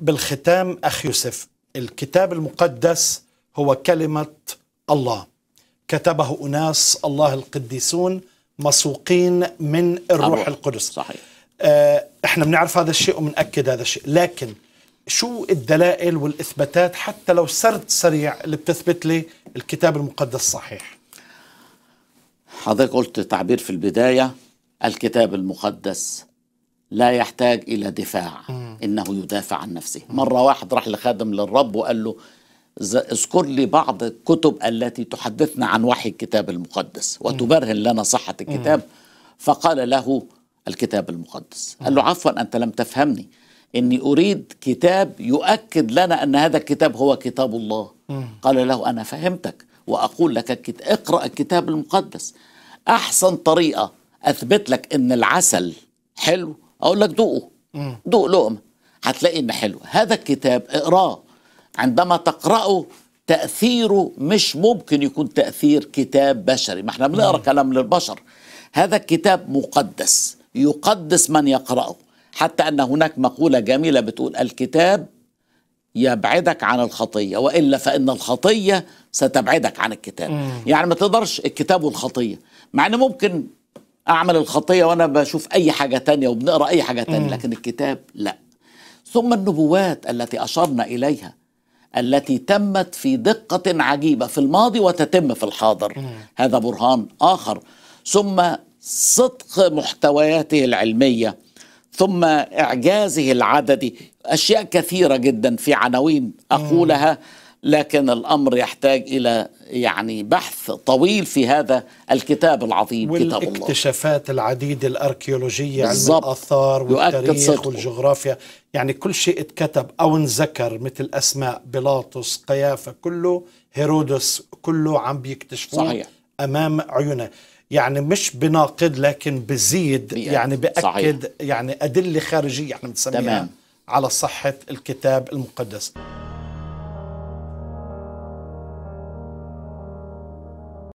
بالختام أخ يوسف الكتاب المقدس هو كلمة الله كتبه أناس الله القديسون مسوقين من الروح أبو. القدس صحيح آه احنا بنعرف هذا الشيء وبنأكد هذا الشيء لكن شو الدلائل والإثباتات حتى لو سرد سريع اللي بتثبت لي الكتاب المقدس صحيح حضرتك قلت تعبير في البداية الكتاب المقدس لا يحتاج إلى دفاع إنه يدافع عن نفسه مرة واحد راح لخادم للرب وقال له اذكر لي بعض الكتب التي تحدثنا عن وحي الكتاب المقدس وتبرهن لنا صحة الكتاب فقال له الكتاب المقدس قال له عفوا أنت لم تفهمني إني أريد كتاب يؤكد لنا أن هذا الكتاب هو كتاب الله قال له أنا فهمتك وأقول لك اقرأ الكتاب المقدس أحسن طريقة أثبت لك أن العسل حلو اقول لك دوقه دوق لقمه هتلاقي ان حلو هذا الكتاب اقراه عندما تقراه تاثيره مش ممكن يكون تاثير كتاب بشري ما احنا بنقرا كلام للبشر هذا الكتاب مقدس يقدس من يقراه حتى ان هناك مقوله جميله بتقول الكتاب يبعدك عن الخطيه والا فان الخطيه ستبعدك عن الكتاب مم. يعني ما تقدرش الكتاب والخطيه مع ان ممكن اعمل الخطيه وانا بشوف اي حاجه تانية وبنقرا اي حاجه تانية لكن الكتاب لا ثم النبوات التي اشرنا اليها التي تمت في دقه عجيبه في الماضي وتتم في الحاضر هذا برهان اخر ثم صدق محتوياته العلميه ثم اعجازه العددي اشياء كثيره جدا في عناوين اقولها لكن الامر يحتاج الى يعني بحث طويل في هذا الكتاب العظيم كتاب الله والاكتشافات العديده الاركيولوجيه علم الاثار والتاريخ والجغرافيا يعني كل شيء اتكتب او انذكر مثل اسماء بيلاطس قيافه كله هيرودس كله عم بيكتشفوه صحيح. امام عيونه يعني مش بناقد لكن بزيد يعني بأكد صحيح. يعني أدلة خارجية احنا بنسميها على صحة الكتاب المقدس